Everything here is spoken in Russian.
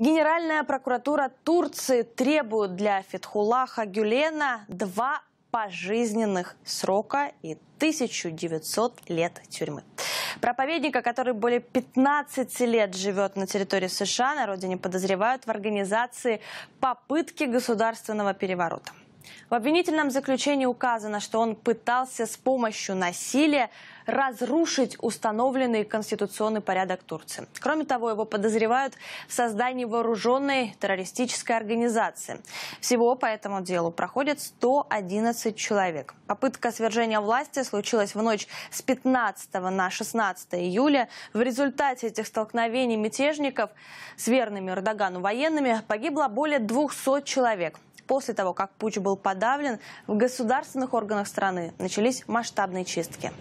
Генеральная прокуратура Турции требует для Фетхулаха Гюлена два пожизненных срока и 1900 лет тюрьмы. Проповедника, который более 15 лет живет на территории США, на родине подозревают в организации попытки государственного переворота. В обвинительном заключении указано, что он пытался с помощью насилия разрушить установленный конституционный порядок Турции. Кроме того, его подозревают в создании вооруженной террористической организации. Всего по этому делу проходит 111 человек. Попытка свержения власти случилась в ночь с 15 на 16 июля. В результате этих столкновений мятежников с верными Эрдогану военными погибло более 200 человек. После того, как путь был подавлен, в государственных органах страны начались масштабные чистки.